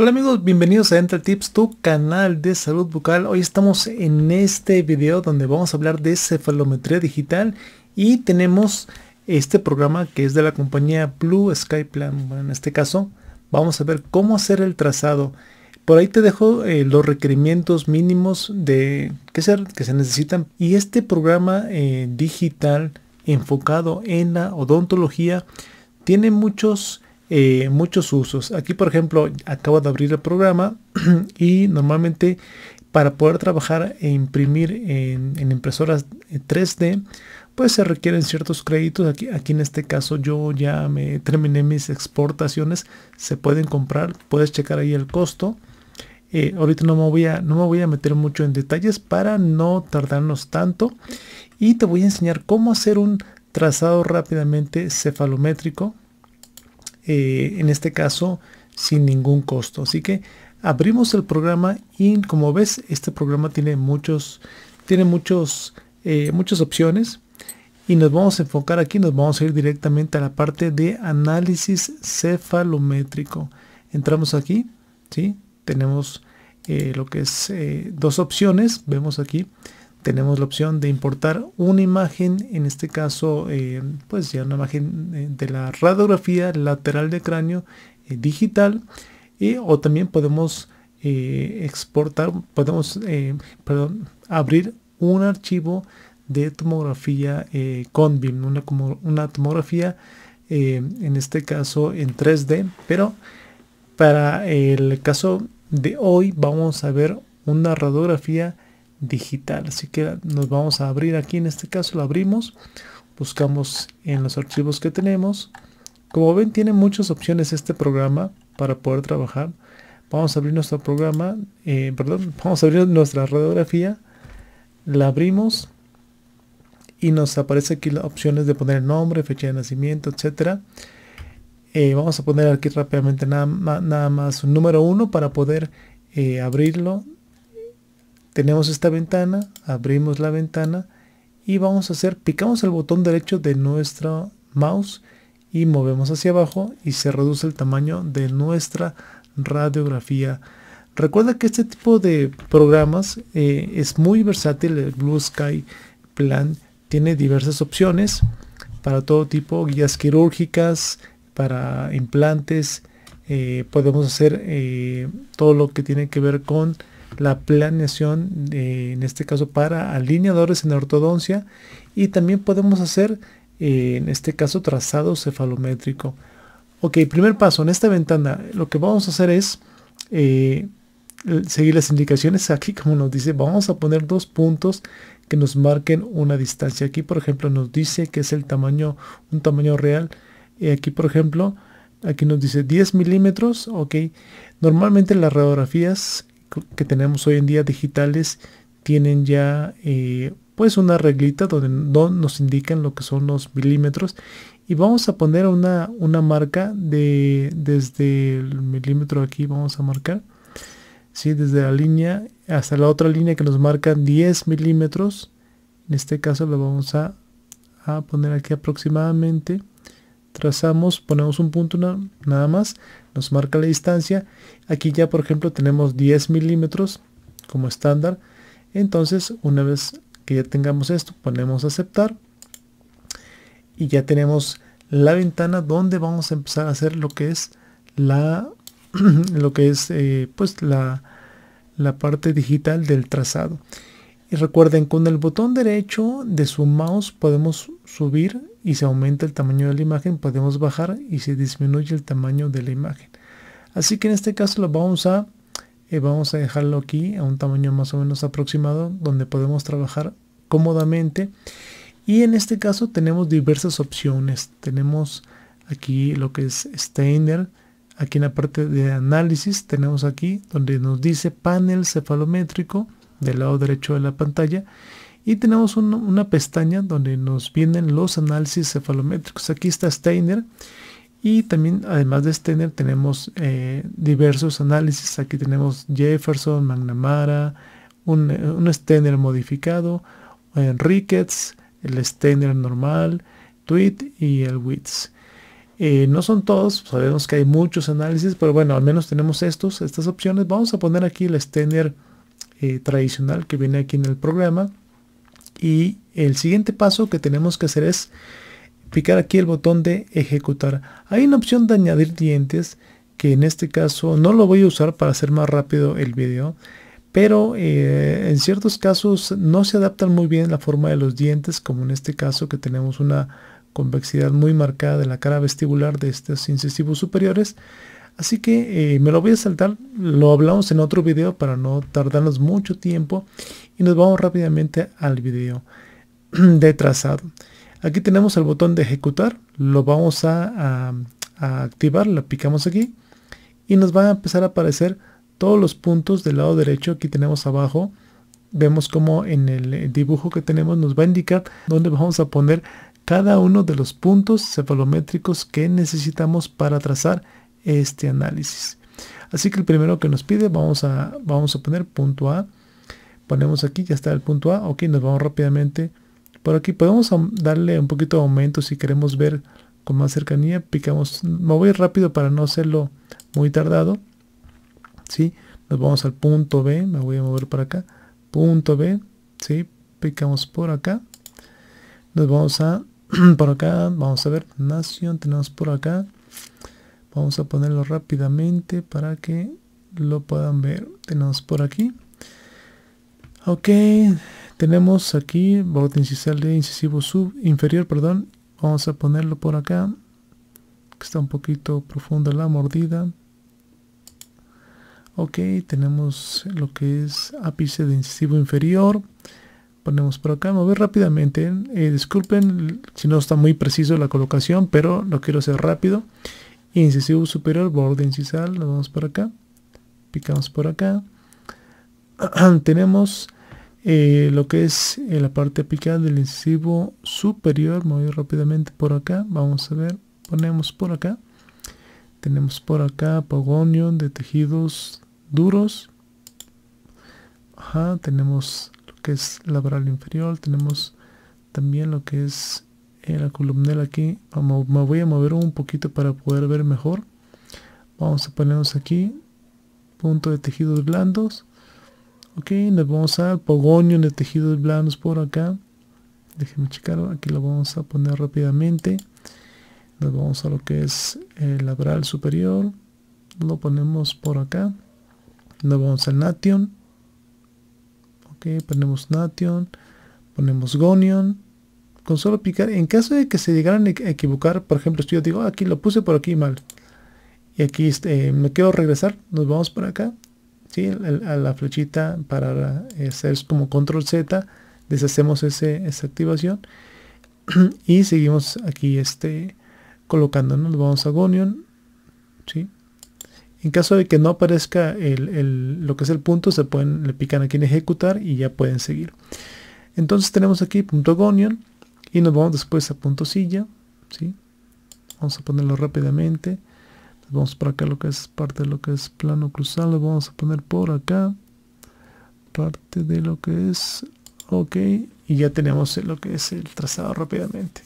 Hola amigos, bienvenidos a Dental Tips, tu canal de salud bucal. Hoy estamos en este video donde vamos a hablar de cefalometría digital y tenemos este programa que es de la compañía Blue Sky Plan. en este caso vamos a ver cómo hacer el trazado. Por ahí te dejo eh, los requerimientos mínimos de que se, que se necesitan. Y este programa eh, digital enfocado en la odontología tiene muchos eh, muchos usos. Aquí, por ejemplo, acabo de abrir el programa y normalmente para poder trabajar e imprimir en, impresoras 3D, eh, pues se requieren ciertos créditos. Aquí, aquí en este caso yo ya me terminé mis exportaciones. Se pueden comprar, puedes checar ahí el costo. Eh, ahorita no me, voy a, no me voy a meter mucho en detalles para no tardarnos tanto. Y te voy a enseñar cómo hacer un trazado rápidamente cefalométrico eh, en este caso sin ningún costo. Así que abrimos el programa y como ves este programa tiene muchos, tiene muchos, eh, muchas opciones y nos vamos a enfocar aquí, nos vamos a ir directamente a la parte de análisis cefalométrico. Entramos aquí, ¿sí? tenemos eh, lo que es dos opciones, vemos aquí tenemos la opción de importar una imagen, en este caso, eh, pues ya una imagen eh, de la radiografía lateral de cráneo eh, digital, y, o también podemos exportar, podemos, abrir un archivo de tomografía con una, como una tomografía, en este caso en 3D, pero para el caso de hoy vamos a ver una radiografía digital así que nos vamos a abrir aquí en este caso lo abrimos buscamos en los archivos que tenemos como ven tiene muchas opciones este programa para poder trabajar vamos a abrir nuestro programa eh, perdón vamos a abrir nuestra radiografía la abrimos y nos aparece aquí las opciones de poner nombre fecha de nacimiento etcétera eh, vamos a poner aquí rápidamente nada, nada más número uno para poder eh, abrirlo tenemos esta ventana, abrimos la ventana y vamos a hacer, picamos el botón derecho de nuestra mouse y movemos hacia abajo y se reduce el tamaño de nuestra radiografía. Recuerda que este tipo de programas eh, es muy versátil, el Blue Sky Plan tiene diversas opciones para todo tipo, guías quirúrgicas, para implantes, eh, podemos hacer eh, todo lo que tiene que ver con la planeación, en este caso para alineadores en ortodoncia y también podemos hacer, eh, en este caso, trazado cefalométrico. Ok, primer paso, en esta ventana lo que vamos a hacer es eh, seguir las indicaciones aquí, como nos dice, vamos a poner dos puntos que nos marquen una distancia. Aquí, por ejemplo, nos dice que es el tamaño, un tamaño real. aquí, por ejemplo, aquí nos dice 10 milímetros, ok. Normalmente las radiografías que tenemos hoy en día digitales tienen ya eh, pues una reglita donde no nos indican lo que son los milímetros y vamos a poner una, una marca de desde el milímetro aquí vamos a marcar ¿sí? desde la línea hasta la otra línea que nos marca 10 milímetros en este caso lo vamos a, a poner aquí aproximadamente trazamos ponemos un punto nada más nos marca la distancia. Aquí ya por ejemplo tenemos 10 milímetros como estándar. Entonces una vez que ya tengamos esto ponemos aceptar y ya tenemos la ventana donde vamos a empezar a hacer lo que es la lo que es eh, pues la, la parte digital del trazado. Y recuerden, con el botón derecho de su mouse podemos subir y se aumenta el tamaño de la imagen, podemos bajar y se disminuye el tamaño de la imagen. Así que en este caso lo vamos a, eh, vamos a dejarlo aquí a un tamaño más o menos aproximado donde podemos trabajar cómodamente. Y en este caso tenemos diversas opciones. Tenemos aquí lo que es Steiner. Aquí en la parte de análisis tenemos aquí donde nos dice panel cefalométrico del lado derecho de la pantalla y tenemos una pestaña donde nos vienen los análisis cefalométricos. Aquí está Steiner y también además de Steiner tenemos eh, diversos análisis. Aquí tenemos Jefferson, McNamara, un, un Steiner modificado, Ricketts, el Steiner normal, Tweet y el Wits eh, no son todos, sabemos que hay muchos análisis, pero bueno, al menos tenemos estos, estas opciones. Vamos a poner aquí el Steiner eh, tradicional que viene aquí en el programa. Y el siguiente paso que tenemos que hacer es picar aquí el botón de ejecutar. Hay una opción de añadir dientes que en este caso no lo voy a usar para hacer más rápido el video. Pero eh, en ciertos casos no se adaptan muy bien la forma de los dientes, como en este caso que tenemos una convexidad muy marcada de la cara vestibular de estos incisivos superiores. Así que eh, me lo voy a saltar, lo hablamos en otro video para no tardarnos mucho tiempo y nos vamos rápidamente al video de trazado. Aquí tenemos el botón de ejecutar, lo vamos a, activar, lo picamos aquí y nos van a empezar a aparecer todos los puntos del lado derecho, aquí tenemos abajo, vemos como en el dibujo que tenemos nos va a indicar dónde vamos a poner cada uno de los puntos cefalométricos que necesitamos para trazar este análisis. Así que el primero que nos pide, vamos a, vamos a poner punto A. Ponemos aquí, ya está el punto A. Ok, nos vamos rápidamente por aquí. Podemos darle un poquito de aumento si queremos ver con más cercanía. Picamos, me voy rápido para no hacerlo muy tardado. ¿sí? Nos vamos al punto B, me voy a mover para acá. Punto B, ¿sí? Picamos por acá. Nos vamos a, por acá, vamos a ver, nación, tenemos por acá vamos a ponerlo rápidamente para que lo puedan ver tenemos por aquí ok tenemos aquí botón incisal de incisivo sub inferior perdón vamos a ponerlo por acá que está un poquito profunda la mordida ok tenemos lo que es ápice de incisivo inferior ponemos por acá mover rápidamente eh, disculpen si no está muy preciso la colocación pero lo quiero hacer rápido incisivo superior, borde incisal, nos vamos por acá, picamos por acá, tenemos eh, lo que es eh, la parte apical del incisivo superior, muy rápidamente por acá, vamos a ver, ponemos por acá, tenemos por acá pogonio de tejidos duros, tenemos lo que es labral inferior, tenemos también lo que es en la columnela aquí vamos, me voy a mover un poquito para poder ver mejor vamos a ponernos aquí punto de tejidos blandos ok nos vamos a pogonio de tejidos blandos por acá déjenme checar aquí lo vamos a poner rápidamente nos vamos a lo que es el labral superior lo ponemos por acá nos vamos al nation ok ponemos nation ponemos gonión con solo picar, en caso de que se llegaran a equivocar, por ejemplo, si yo digo, ah, aquí lo puse por aquí mal, y aquí este, me quiero regresar, nos vamos por acá, ¿sí? a la flechita para eh, hacer como control Z, deshacemos ese, esa activación, y seguimos aquí este, colocando, nos vamos a Gonion, ¿sí? En caso de que no aparezca el, lo que es el punto, se pueden, le pican aquí en ejecutar y ya pueden seguir. Entonces tenemos aquí punto .gonion y nos vamos después a puntosilla ¿sí? vamos a ponerlo rápidamente vamos por acá lo que es parte de lo que es plano cruzado lo vamos a poner por acá parte de lo que es ok y ya tenemos lo que es el trazado rápidamente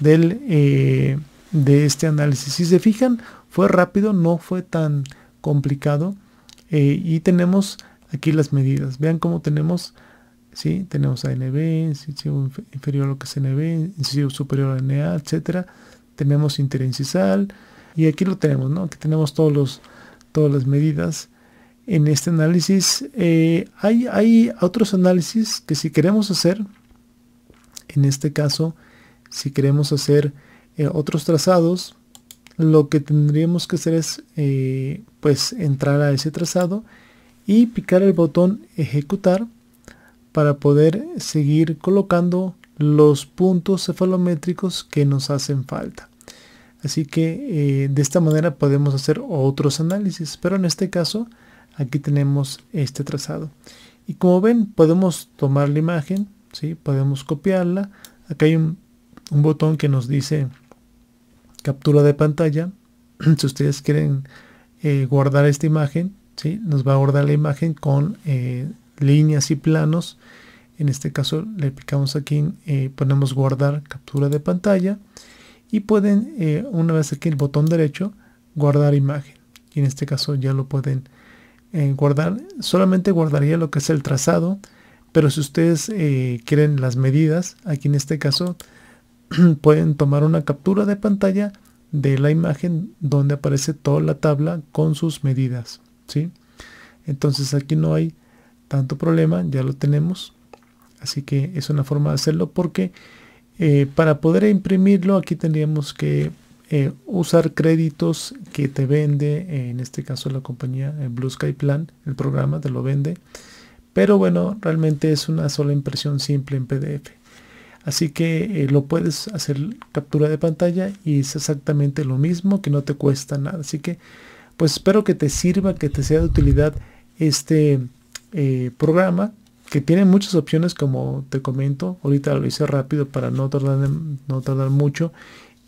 del eh, de este análisis si se fijan fue rápido no fue tan complicado eh, y tenemos aquí las medidas vean cómo tenemos tenemos ANB, incisivo inferior a lo que es NB, incisivo superior a NA, etcétera. Tenemos interincisal y aquí lo tenemos, ¿no? Aquí tenemos todos todas las medidas en este análisis. Eh, hay, otros análisis que si queremos hacer, en este caso, si queremos hacer eh, otros trazados, lo que tendríamos que hacer es eh, pues entrar a ese trazado y picar el botón ejecutar para poder seguir colocando los puntos cefalométricos que nos hacen falta. Así que eh, de esta manera podemos hacer otros análisis, pero en este caso aquí tenemos este trazado. Y como ven, podemos tomar la imagen, ¿sí? podemos copiarla. Acá hay un, botón que nos dice captura de pantalla. si ustedes quieren eh, guardar esta imagen, ¿sí? nos va a guardar la imagen con eh, líneas y planos. En este caso le picamos aquí, eh, ponemos guardar captura de pantalla y pueden, eh, una vez aquí el botón derecho, guardar imagen. Y en este caso ya lo pueden eh, guardar. Solamente guardaría lo que es el trazado, pero si ustedes quieren las medidas, aquí en este caso pueden tomar una captura de pantalla de la imagen donde aparece toda la tabla con sus medidas. ¿sí? Entonces aquí no hay tanto problema, ya lo tenemos. Así que es una forma de hacerlo porque eh, para poder imprimirlo aquí tendríamos que eh, usar créditos que te vende, en este caso la compañía eh, Blue Sky Plan, el programa te lo vende. Pero bueno, realmente es una sola impresión simple en PDF. Así que lo puedes hacer captura de pantalla y es exactamente lo mismo que no te cuesta nada. Así que pues espero que te sirva, que te sea de utilidad este eh, programa que tiene muchas opciones como te comento. Ahorita lo hice rápido para no tardar, no tardar mucho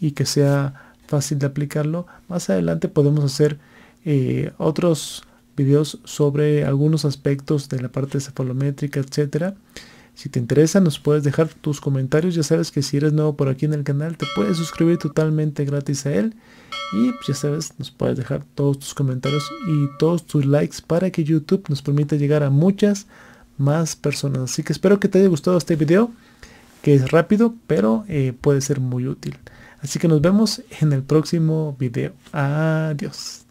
y que sea fácil de aplicarlo. Más adelante podemos hacer eh, otros videos sobre algunos aspectos de la parte cefalométrica, etcétera. Si te interesa nos puedes dejar tus comentarios, ya sabes que si eres nuevo por aquí en el canal te puedes suscribir totalmente gratis a él y pues, ya sabes nos puedes dejar todos tus comentarios y todos tus likes para que YouTube nos permita llegar a muchas más personas. Así que espero que te haya gustado este video que es rápido pero eh, puede ser muy útil. Así que nos vemos en el próximo video. Adiós.